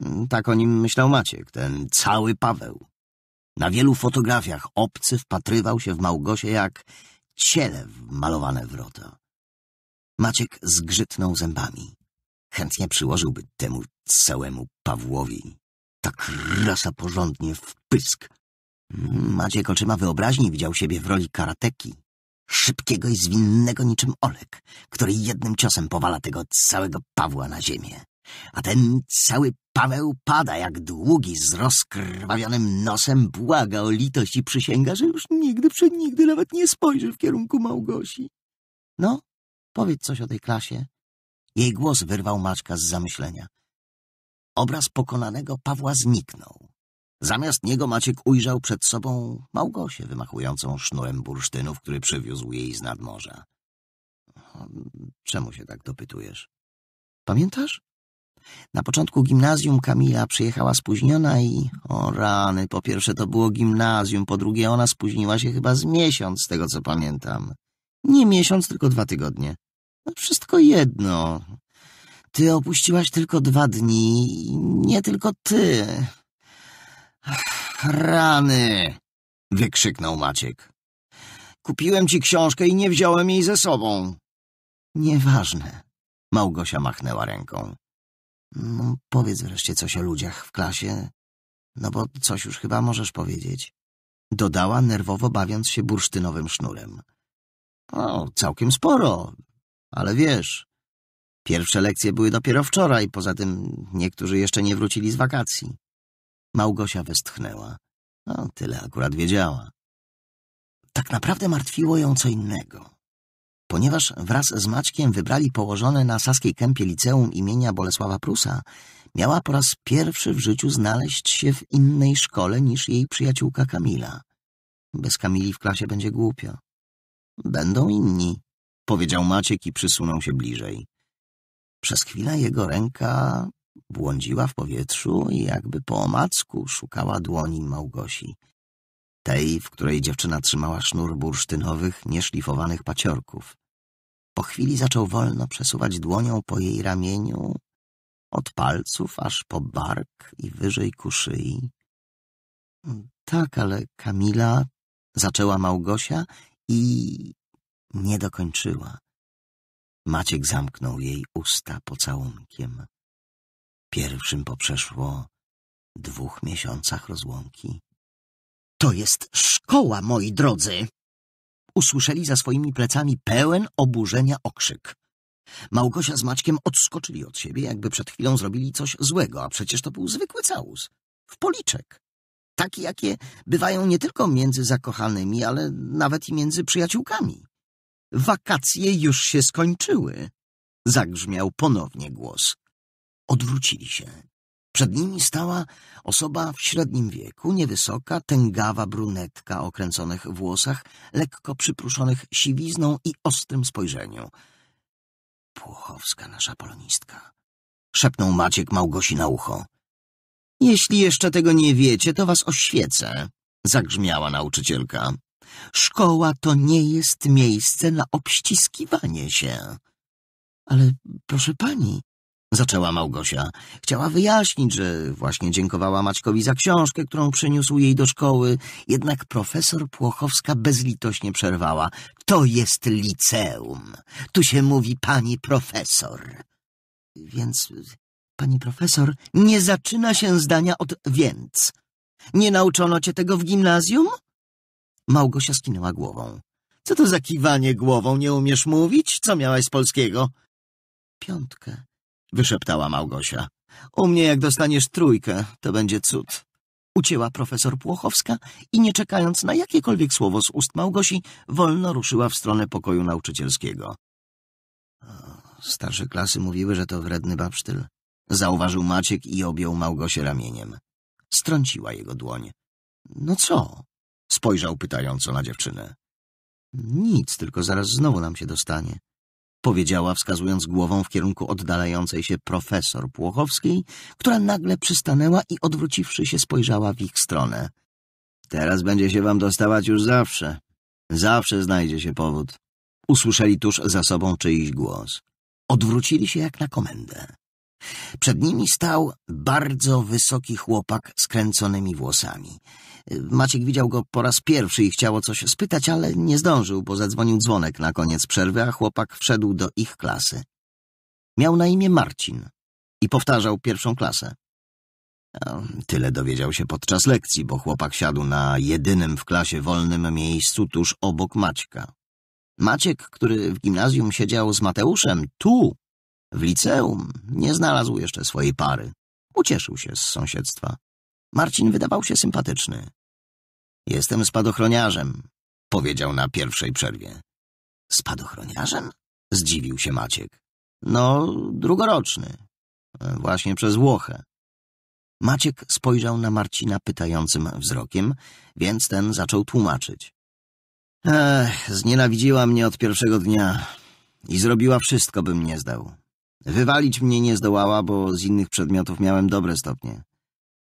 Mm, tak o nim myślał Maciek, ten cały Paweł. Na wielu fotografiach obcy wpatrywał się w Małgosie jak ciele w malowane wrota. Maciek zgrzytnął zębami. Chętnie przyłożyłby temu całemu Pawłowi tak rasa porządnie, w pysk. Maciek oczyma wyobraźni widział siebie w roli karateki. Szybkiego i zwinnego niczym Olek, który jednym ciosem powala tego całego Pawła na ziemię. A ten cały Paweł pada jak długi z rozkrwawionym nosem, błaga o litość i przysięga, że już nigdy, przenigdy nawet nie spojrzy w kierunku Małgosi. No, powiedz coś o tej klasie. Jej głos wyrwał Maczka z zamyślenia obraz pokonanego Pawła zniknął. Zamiast niego Maciek ujrzał przed sobą Małgosię wymachującą sznurem bursztynów, który przywiózł jej z nadmorza. Czemu się tak dopytujesz? Pamiętasz? Na początku gimnazjum Kamila przyjechała spóźniona i... O rany, po pierwsze to było gimnazjum, po drugie ona spóźniła się chyba z miesiąc, z tego co pamiętam. Nie miesiąc, tylko dwa tygodnie. No wszystko jedno. Ty opuściłaś tylko dwa dni, nie tylko ty. Ach, rany! wykrzyknął Maciek. Kupiłem ci książkę i nie wziąłem jej ze sobą. Nieważne. Małgosia machnęła ręką. No, powiedz wreszcie coś o ludziach w klasie. No bo coś już chyba możesz powiedzieć. Dodała, nerwowo bawiąc się bursztynowym sznurem. O, całkiem sporo. Ale wiesz, Pierwsze lekcje były dopiero wczoraj, poza tym niektórzy jeszcze nie wrócili z wakacji. Małgosia westchnęła. No, tyle akurat wiedziała. Tak naprawdę martwiło ją co innego. Ponieważ wraz z Maćkiem wybrali położone na Saskiej Kępie liceum imienia Bolesława Prusa, miała po raz pierwszy w życiu znaleźć się w innej szkole niż jej przyjaciółka Kamila. Bez Kamili w klasie będzie głupio. Będą inni, powiedział Maciek i przysunął się bliżej. Przez chwilę jego ręka błądziła w powietrzu i jakby po omacku szukała dłoni Małgosi. Tej, w której dziewczyna trzymała sznur bursztynowych, nieszlifowanych paciorków. Po chwili zaczął wolno przesuwać dłonią po jej ramieniu, od palców aż po bark i wyżej ku szyi. Mm, tak, ale Kamila, zaczęła Małgosia i nie dokończyła. Maciek zamknął jej usta pocałunkiem. Pierwszym po przeszło dwóch miesiącach rozłąki. To jest szkoła, moi drodzy! Usłyszeli za swoimi plecami pełen oburzenia okrzyk. Małgosia z Maćkiem odskoczyli od siebie, jakby przed chwilą zrobili coś złego, a przecież to był zwykły całus. W policzek. Takie, jakie bywają nie tylko między zakochanymi, ale nawet i między przyjaciółkami. Wakacje już się skończyły, zagrzmiał ponownie głos. Odwrócili się. Przed nimi stała osoba w średnim wieku, niewysoka, tęgawa brunetka o kręconych włosach, lekko przypruszonych siwizną i ostrym spojrzeniu. Płochowska nasza polonistka, szepnął Maciek Małgosi na ucho. Jeśli jeszcze tego nie wiecie, to was oświecę, zagrzmiała nauczycielka. Szkoła to nie jest miejsce na obściskiwanie się. Ale proszę pani, zaczęła Małgosia. Chciała wyjaśnić, że właśnie dziękowała Maćkowi za książkę, którą przyniósł jej do szkoły. Jednak profesor Płochowska bezlitośnie przerwała. To jest liceum. Tu się mówi pani profesor. Więc, pani profesor, nie zaczyna się zdania od więc. Nie nauczono cię tego w gimnazjum? Małgosia skinęła głową. Co to za kiwanie głową? Nie umiesz mówić? Co miałaś z polskiego? Piątkę, wyszeptała Małgosia. U mnie jak dostaniesz trójkę, to będzie cud. Ucięła profesor Płochowska i nie czekając na jakiekolwiek słowo z ust Małgosi, wolno ruszyła w stronę pokoju nauczycielskiego. Starsze klasy mówiły, że to wredny babsztyl. Zauważył Maciek i objął Małgosię ramieniem. Strąciła jego dłoń. No co? Spojrzał pytająco na dziewczynę. Nic, tylko zaraz znowu nam się dostanie. Powiedziała, wskazując głową w kierunku oddalającej się profesor Płochowskiej, która nagle przystanęła i odwróciwszy się spojrzała w ich stronę. Teraz będzie się wam dostawać już zawsze. Zawsze znajdzie się powód. Usłyszeli tuż za sobą czyjś głos. Odwrócili się jak na komendę. Przed nimi stał bardzo wysoki chłopak z kręconymi włosami. Maciek widział go po raz pierwszy i chciało coś spytać, ale nie zdążył, bo zadzwonił dzwonek na koniec przerwy, a chłopak wszedł do ich klasy. Miał na imię Marcin i powtarzał pierwszą klasę. Tyle dowiedział się podczas lekcji, bo chłopak siadł na jedynym w klasie wolnym miejscu tuż obok Maćka. Maciek, który w gimnazjum siedział z Mateuszem, tu w liceum nie znalazł jeszcze swojej pary. Ucieszył się z sąsiedztwa. Marcin wydawał się sympatyczny. Jestem spadochroniarzem, powiedział na pierwszej przerwie. Spadochroniarzem? Zdziwił się Maciek. No, drugoroczny. Właśnie przez Włochę. Maciek spojrzał na Marcina pytającym wzrokiem, więc ten zaczął tłumaczyć. Ech, znienawidziła mnie od pierwszego dnia i zrobiła wszystko, bym nie zdał. Wywalić mnie nie zdołała, bo z innych przedmiotów miałem dobre stopnie.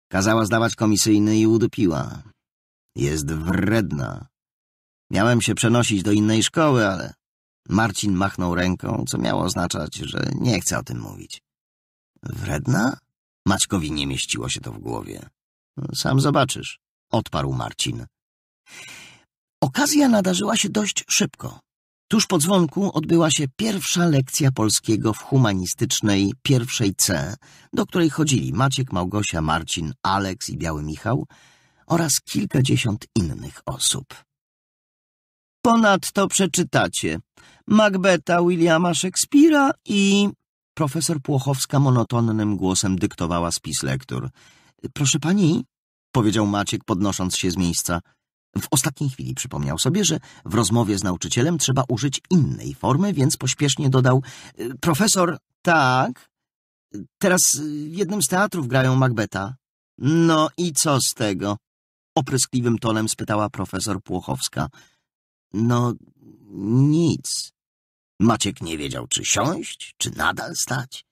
Kazała zdawać komisyjny i udupiła. Jest wredna. Miałem się przenosić do innej szkoły, ale... Marcin machnął ręką, co miało oznaczać, że nie chce o tym mówić. Wredna? Maćkowi nie mieściło się to w głowie. Sam zobaczysz, odparł Marcin. Okazja nadarzyła się dość szybko. Tuż po dzwonku odbyła się pierwsza lekcja polskiego w humanistycznej pierwszej C, do której chodzili Maciek, Małgosia, Marcin, Aleks i Biały Michał oraz kilkadziesiąt innych osób. Ponadto przeczytacie Macbeta Williama Szekspira i... Profesor Płochowska monotonnym głosem dyktowała spis lektur. Proszę pani, powiedział Maciek, podnosząc się z miejsca. W ostatniej chwili przypomniał sobie, że w rozmowie z nauczycielem trzeba użyć innej formy, więc pośpiesznie dodał: y, Profesor, tak. Teraz y, w jednym z teatrów grają Macbeta. No i co z tego? Opryskliwym tonem spytała profesor Płochowska. No, nic. Maciek nie wiedział, czy siąść, czy nadal stać.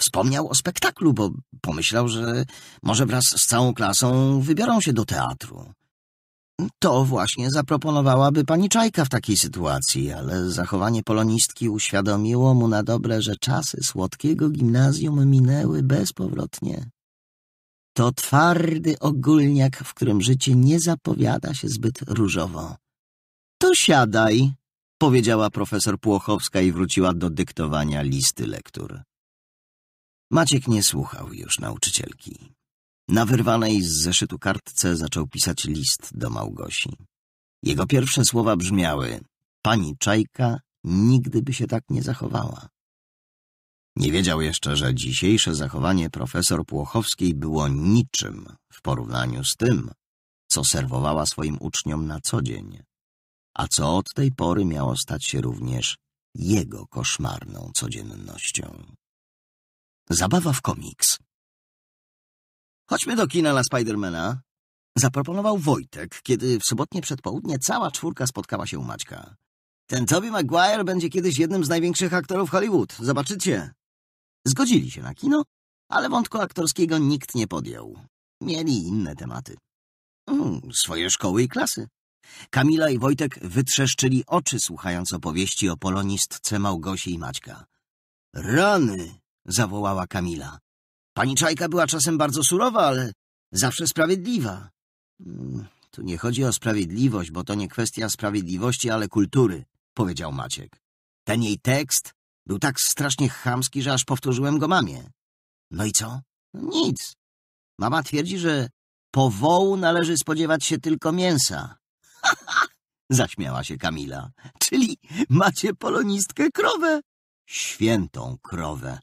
Wspomniał o spektaklu, bo pomyślał, że może wraz z całą klasą wybiorą się do teatru. To właśnie zaproponowałaby pani Czajka w takiej sytuacji, ale zachowanie polonistki uświadomiło mu na dobre, że czasy słodkiego gimnazjum minęły bezpowrotnie. To twardy ogólniak, w którym życie nie zapowiada się zbyt różowo. To siadaj, powiedziała profesor Płochowska i wróciła do dyktowania listy lektur. Maciek nie słuchał już nauczycielki. Na wyrwanej z zeszytu kartce zaczął pisać list do Małgosi. Jego pierwsze słowa brzmiały Pani Czajka nigdy by się tak nie zachowała. Nie wiedział jeszcze, że dzisiejsze zachowanie profesor Płochowskiej było niczym w porównaniu z tym, co serwowała swoim uczniom na co dzień, a co od tej pory miało stać się również jego koszmarną codziennością. Zabawa w komiks Chodźmy do kina na Spidermana. Zaproponował Wojtek, kiedy w sobotnie przedpołudnie cała czwórka spotkała się u Maćka. Ten Toby Maguire będzie kiedyś jednym z największych aktorów Hollywood. Zobaczycie. Zgodzili się na kino, ale wątku aktorskiego nikt nie podjął. Mieli inne tematy. Mm, swoje szkoły i klasy. Kamila i Wojtek wytrzeszczyli oczy, słuchając opowieści o polonistce Małgosi i Maćka. Rany! zawołała Kamila. Pani Czajka była czasem bardzo surowa, ale zawsze sprawiedliwa. Mm, tu nie chodzi o sprawiedliwość, bo to nie kwestia sprawiedliwości, ale kultury, powiedział Maciek. Ten jej tekst był tak strasznie chamski, że aż powtórzyłem go mamie. No i co? No nic. Mama twierdzi, że po wołu należy spodziewać się tylko mięsa. Zaśmiała się Kamila. Czyli macie polonistkę krowę? Świętą krowę,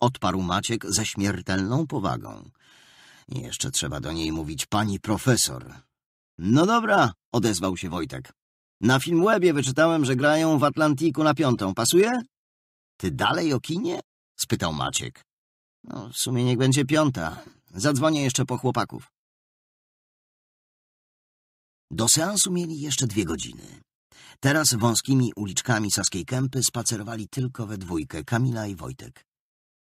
Odparł Maciek ze śmiertelną powagą. Jeszcze trzeba do niej mówić pani profesor. No dobra, odezwał się Wojtek. Na Filmwebie wyczytałem, że grają w Atlantiku na piątą. Pasuje? Ty dalej o kinie? spytał Maciek. No, w sumie niech będzie piąta. Zadzwonię jeszcze po chłopaków. Do seansu mieli jeszcze dwie godziny. Teraz wąskimi uliczkami Saskiej Kępy spacerowali tylko we dwójkę Kamila i Wojtek.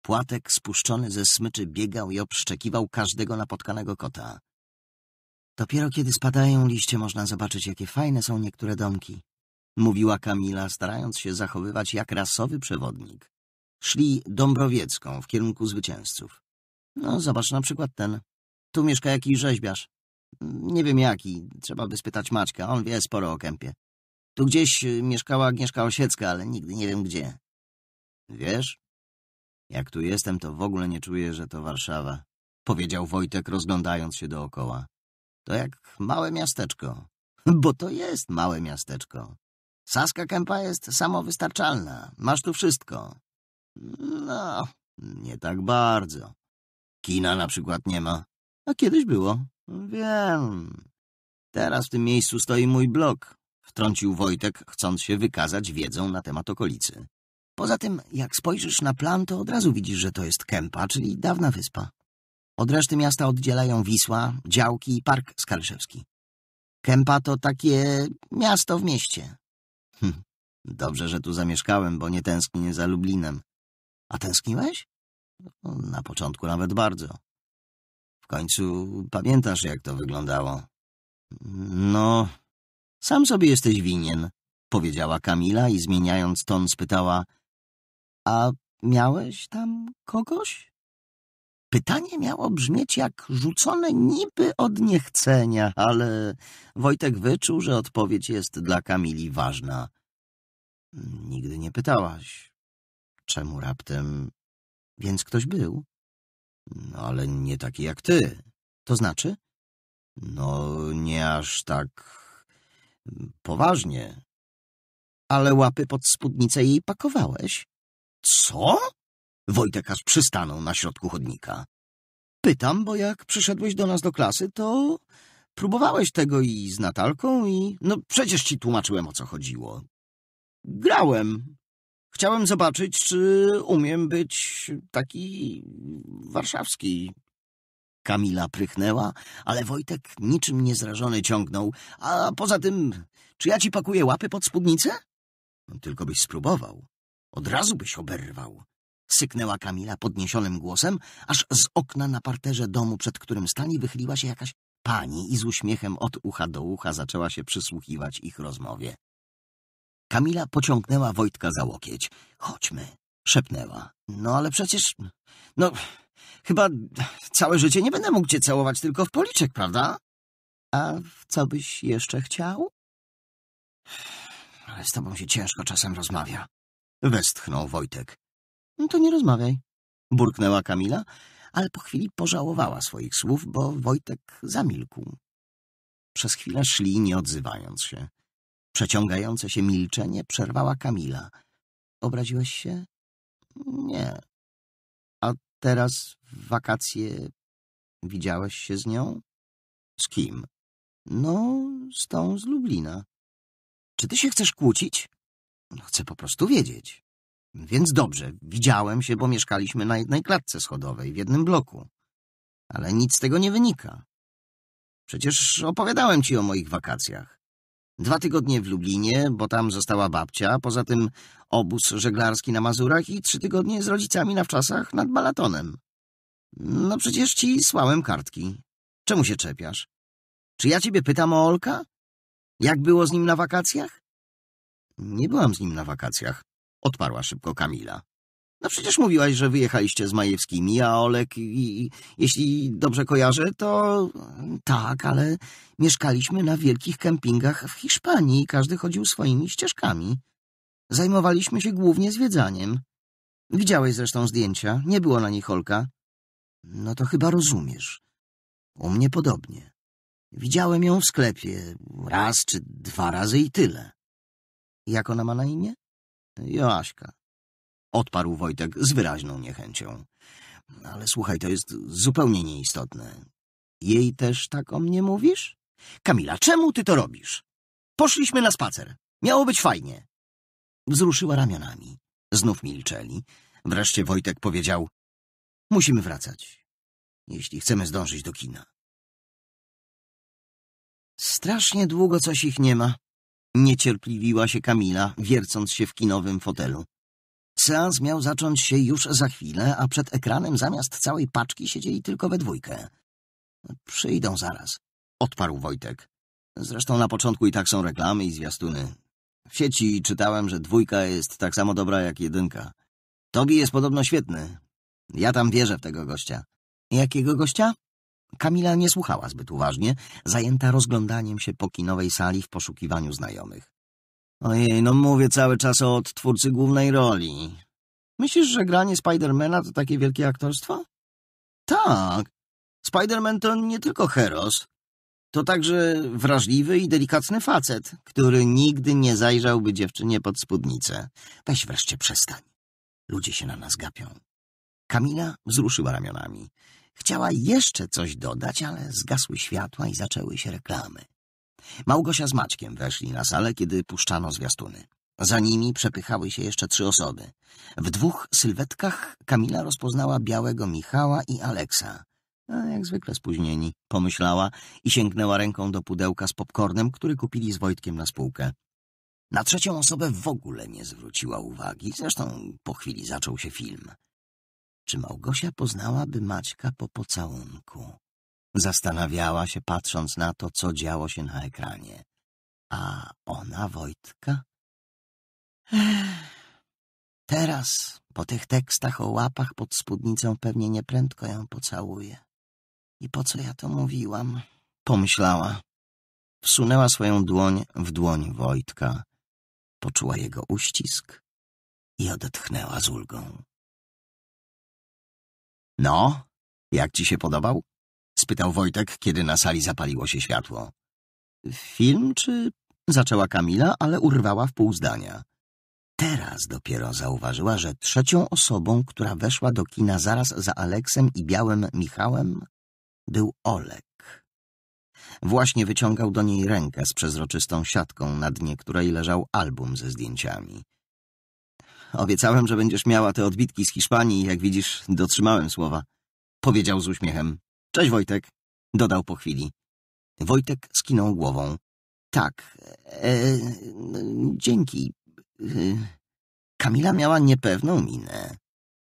Płatek spuszczony ze smyczy biegał i obszczekiwał każdego napotkanego kota. Dopiero kiedy spadają liście, można zobaczyć, jakie fajne są niektóre domki, mówiła Kamila, starając się zachowywać jak rasowy przewodnik. Szli Dąbrowiecką w kierunku zwycięzców. No, zobacz na przykład ten. Tu mieszka jakiś rzeźbiarz. Nie wiem jaki, trzeba by spytać Maćka, on wie sporo o kępie. Tu gdzieś mieszkała Agnieszka Osiecka, ale nigdy nie wiem gdzie. Wiesz, jak tu jestem, to w ogóle nie czuję, że to Warszawa, powiedział Wojtek, rozglądając się dookoła. To jak małe miasteczko. Bo to jest małe miasteczko. Saska Kępa jest samowystarczalna. Masz tu wszystko. No, nie tak bardzo. Kina na przykład nie ma. A kiedyś było. Wiem. Teraz w tym miejscu stoi mój blok, wtrącił Wojtek, chcąc się wykazać wiedzą na temat okolicy. Poza tym, jak spojrzysz na plan, to od razu widzisz, że to jest Kępa, czyli dawna wyspa. Od reszty miasta oddzielają Wisła, działki i Park Skarżewski. Kępa to takie miasto w mieście. Hm, dobrze, że tu zamieszkałem, bo nie tęsknię za Lublinem. A tęskniłeś? No, na początku nawet bardzo. W końcu pamiętasz, jak to wyglądało. No, sam sobie jesteś winien, powiedziała Kamila i zmieniając ton spytała, a miałeś tam kogoś? Pytanie miało brzmieć jak rzucone niby od niechcenia, ale Wojtek wyczuł, że odpowiedź jest dla Kamili ważna. Nigdy nie pytałaś. Czemu raptem? Więc ktoś był. No, ale nie taki jak ty. To znaczy? No, nie aż tak poważnie. Ale łapy pod spódnicę jej pakowałeś. Co? Wojtek aż przystanął na środku chodnika. Pytam, bo jak przyszedłeś do nas do klasy, to próbowałeś tego i z Natalką i... No przecież ci tłumaczyłem, o co chodziło. Grałem. Chciałem zobaczyć, czy umiem być taki warszawski. Kamila prychnęła, ale Wojtek niczym niezrażony ciągnął. A poza tym, czy ja ci pakuję łapy pod spódnicę? Tylko byś spróbował. Od razu byś oberwał. Syknęła Kamila podniesionym głosem, aż z okna na parterze domu, przed którym stali, wychyliła się jakaś pani i z uśmiechem od ucha do ucha zaczęła się przysłuchiwać ich rozmowie. Kamila pociągnęła Wojtka za łokieć. Chodźmy, szepnęła. No ale przecież... No, chyba całe życie nie będę mógł cię całować tylko w policzek, prawda? A co byś jeszcze chciał? Ale z tobą się ciężko czasem rozmawia. Westchnął Wojtek. No to nie rozmawiaj. Burknęła Kamila, ale po chwili pożałowała swoich słów, bo Wojtek zamilkł. Przez chwilę szli, nie odzywając się. Przeciągające się milczenie przerwała Kamila. Obraziłeś się? Nie. A teraz w wakacje widziałeś się z nią? Z kim? No, z tą z Lublina. Czy ty się chcesz kłócić? Chcę po prostu wiedzieć. Więc dobrze, widziałem się, bo mieszkaliśmy na jednej klatce schodowej, w jednym bloku. Ale nic z tego nie wynika. Przecież opowiadałem ci o moich wakacjach. Dwa tygodnie w Lublinie, bo tam została babcia, poza tym obóz żeglarski na Mazurach i trzy tygodnie z rodzicami na wczasach nad Balatonem. No przecież ci słałem kartki. Czemu się czepiasz? Czy ja ciebie pytam o Olka? Jak było z nim na wakacjach? Nie byłam z nim na wakacjach, odparła szybko Kamila. No przecież mówiłaś, że wyjechaliście z Majewskimi, a Olek, i, jeśli dobrze kojarzę, to tak, ale mieszkaliśmy na wielkich kempingach w Hiszpanii i każdy chodził swoimi ścieżkami. Zajmowaliśmy się głównie zwiedzaniem. Widziałeś zresztą zdjęcia, nie było na nich Olka. No to chyba rozumiesz. U mnie podobnie. Widziałem ją w sklepie raz czy dwa razy i tyle. Jak ona ma na imię? Joaśka. Odparł Wojtek z wyraźną niechęcią. Ale słuchaj, to jest zupełnie nieistotne. Jej też tak o mnie mówisz? Kamila, czemu ty to robisz? Poszliśmy na spacer. Miało być fajnie. Wzruszyła ramionami. Znów milczeli. Wreszcie Wojtek powiedział: Musimy wracać, jeśli chcemy zdążyć do kina. Strasznie długo coś ich nie ma, Niecierpliwiła się Kamila, wiercąc się w kinowym fotelu. Seans miał zacząć się już za chwilę, a przed ekranem zamiast całej paczki siedzieli tylko we dwójkę. Przyjdą zaraz, odparł Wojtek. Zresztą na początku i tak są reklamy i zwiastuny. W sieci czytałem, że dwójka jest tak samo dobra jak jedynka. Tobi jest podobno świetny. Ja tam wierzę w tego gościa. Jakiego gościa? Kamila nie słuchała zbyt uważnie, zajęta rozglądaniem się po kinowej sali w poszukiwaniu znajomych. Ojej, no mówię cały czas o odtwórcy głównej roli. Myślisz, że granie Spidermana to takie wielkie aktorstwo? Tak. Spiderman to nie tylko heros. To także wrażliwy i delikatny facet, który nigdy nie zajrzałby dziewczynie pod spódnicę. Weź wreszcie przestań. Ludzie się na nas gapią. Kamila wzruszyła ramionami. Chciała jeszcze coś dodać, ale zgasły światła i zaczęły się reklamy. Małgosia z Maćkiem weszli na salę, kiedy puszczano zwiastuny. Za nimi przepychały się jeszcze trzy osoby. W dwóch sylwetkach Kamila rozpoznała białego Michała i Aleksa. A jak zwykle spóźnieni, pomyślała i sięgnęła ręką do pudełka z popcornem, który kupili z Wojtkiem na spółkę. Na trzecią osobę w ogóle nie zwróciła uwagi, zresztą po chwili zaczął się film czy Małgosia poznałaby Maćka po pocałunku. Zastanawiała się, patrząc na to, co działo się na ekranie. A ona Wojtka? Ech. Teraz, po tych tekstach o łapach pod spódnicą, pewnie nieprędko ją pocałuję. I po co ja to mówiłam? Pomyślała. Wsunęła swoją dłoń w dłoń Wojtka, poczuła jego uścisk i odetchnęła z ulgą. No, jak ci się podobał? spytał Wojtek, kiedy na sali zapaliło się światło. Film czy... zaczęła Kamila, ale urwała w pół zdania. Teraz dopiero zauważyła, że trzecią osobą, która weszła do kina zaraz za Aleksem i białym Michałem, był Olek. Właśnie wyciągał do niej rękę z przezroczystą siatką, na dnie której leżał album ze zdjęciami. Obiecałem, że będziesz miała te odbitki z Hiszpanii i jak widzisz, dotrzymałem słowa. Powiedział z uśmiechem. Cześć Wojtek. Dodał po chwili. Wojtek skinął głową. Tak. E, dzięki. E, Kamila miała niepewną minę.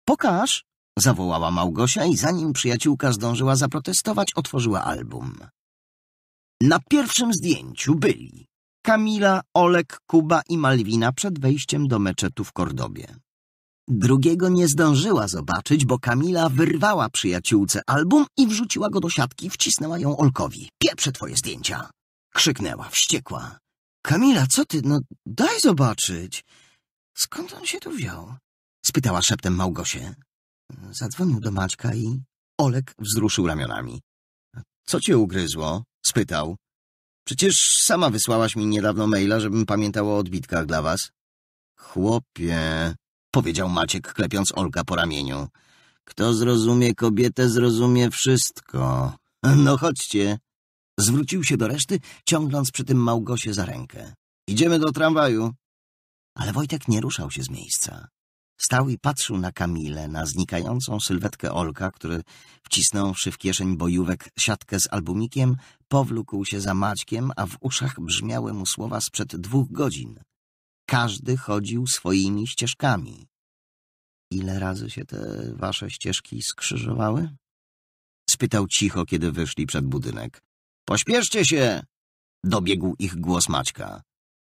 Pokaż! zawołała Małgosia i zanim przyjaciółka zdążyła zaprotestować, otworzyła album. Na pierwszym zdjęciu byli Kamila, Olek, Kuba i Malwina przed wejściem do meczetu w Kordobie. Drugiego nie zdążyła zobaczyć, bo Kamila wyrwała przyjaciółce album i wrzuciła go do siatki, wcisnęła ją Olkowi. Pieprze twoje zdjęcia! Krzyknęła, wściekła. Kamila, co ty? No daj zobaczyć. Skąd on się tu wziął? Spytała szeptem Małgosie. Zadzwonił do Maćka i... Olek wzruszył ramionami. Co cię ugryzło? Spytał. Przecież sama wysłałaś mi niedawno maila, żebym pamiętał o odbitkach dla was. Chłopie, powiedział Maciek, klepiąc Olka po ramieniu. Kto zrozumie kobietę, zrozumie wszystko. No chodźcie. Zwrócił się do reszty, ciągnąc przy tym Małgosie za rękę. Idziemy do tramwaju. Ale Wojtek nie ruszał się z miejsca. Stał i patrzył na Kamilę, na znikającą sylwetkę Olka, który, wcisnąwszy w kieszeń bojówek siatkę z albumikiem, Powlókł się za Maćkiem, a w uszach brzmiały mu słowa sprzed dwóch godzin. Każdy chodził swoimi ścieżkami. Ile razy się te wasze ścieżki skrzyżowały? Spytał cicho, kiedy wyszli przed budynek. Pośpieszcie się! Dobiegł ich głos Maćka.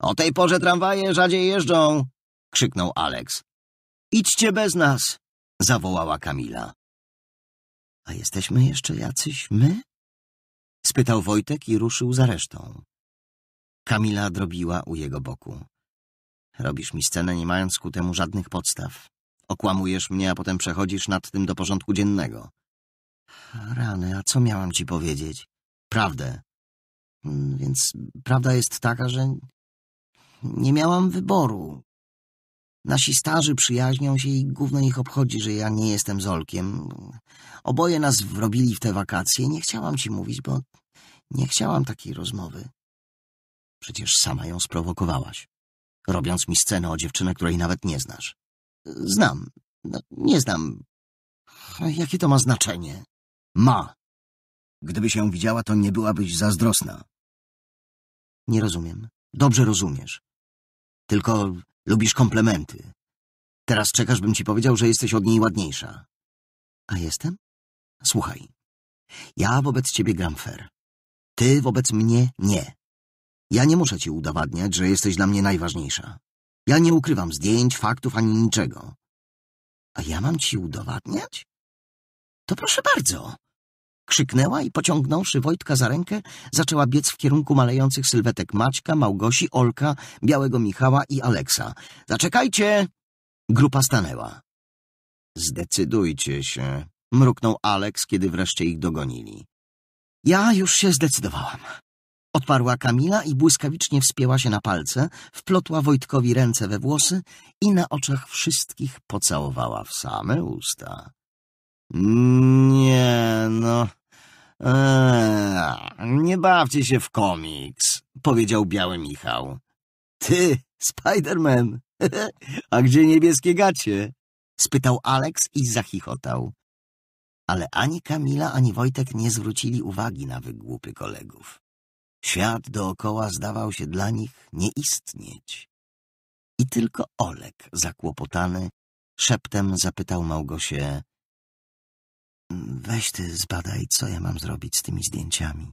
O tej porze tramwaje rzadziej jeżdżą! Krzyknął Aleks. Idźcie bez nas! Zawołała Kamila. A jesteśmy jeszcze jacyś my? spytał Wojtek i ruszył za resztą. Kamila drobiła u jego boku. Robisz mi scenę, nie mając ku temu żadnych podstaw. Okłamujesz mnie, a potem przechodzisz nad tym do porządku dziennego. Rany, a co miałam ci powiedzieć? Prawdę. Mm, więc prawda jest taka, że nie miałam wyboru. Nasi starzy przyjaźnią się i gówno ich obchodzi, że ja nie jestem Zolkiem. Oboje nas wrobili w te wakacje. Nie chciałam ci mówić, bo nie chciałam takiej rozmowy. Przecież sama ją sprowokowałaś, robiąc mi scenę o dziewczynę, której nawet nie znasz. Znam. No, nie znam. Jakie to ma znaczenie? Ma. Gdyby się widziała, to nie byłabyś zazdrosna. Nie rozumiem. Dobrze rozumiesz. Tylko Lubisz komplementy. Teraz czekasz, bym ci powiedział, że jesteś od niej ładniejsza. A jestem? Słuchaj. Ja wobec ciebie gram fair. Ty wobec mnie nie. Ja nie muszę ci udowadniać, że jesteś dla mnie najważniejsza. Ja nie ukrywam zdjęć, faktów ani niczego. A ja mam ci udowadniać? To proszę bardzo. Krzyknęła i pociągnąwszy Wojtka za rękę, zaczęła biec w kierunku malejących sylwetek Maćka, Małgosi, Olka, Białego Michała i Aleksa. Zaczekajcie! Grupa stanęła. Zdecydujcie się, mruknął Aleks, kiedy wreszcie ich dogonili. Ja już się zdecydowałam. Odparła Kamila i błyskawicznie wspięła się na palce, wplotła Wojtkowi ręce we włosy i na oczach wszystkich pocałowała w same usta. Nie no, Eee, nie bawcie się w komiks, powiedział biały Michał. Ty, Spiderman, a gdzie niebieskie gacie? spytał Alex i zachichotał. Ale ani Kamila, ani Wojtek nie zwrócili uwagi na wygłupy kolegów. Świat dookoła zdawał się dla nich nie istnieć. I tylko Olek, zakłopotany, szeptem zapytał Małgosię Weź ty zbadaj, co ja mam zrobić z tymi zdjęciami.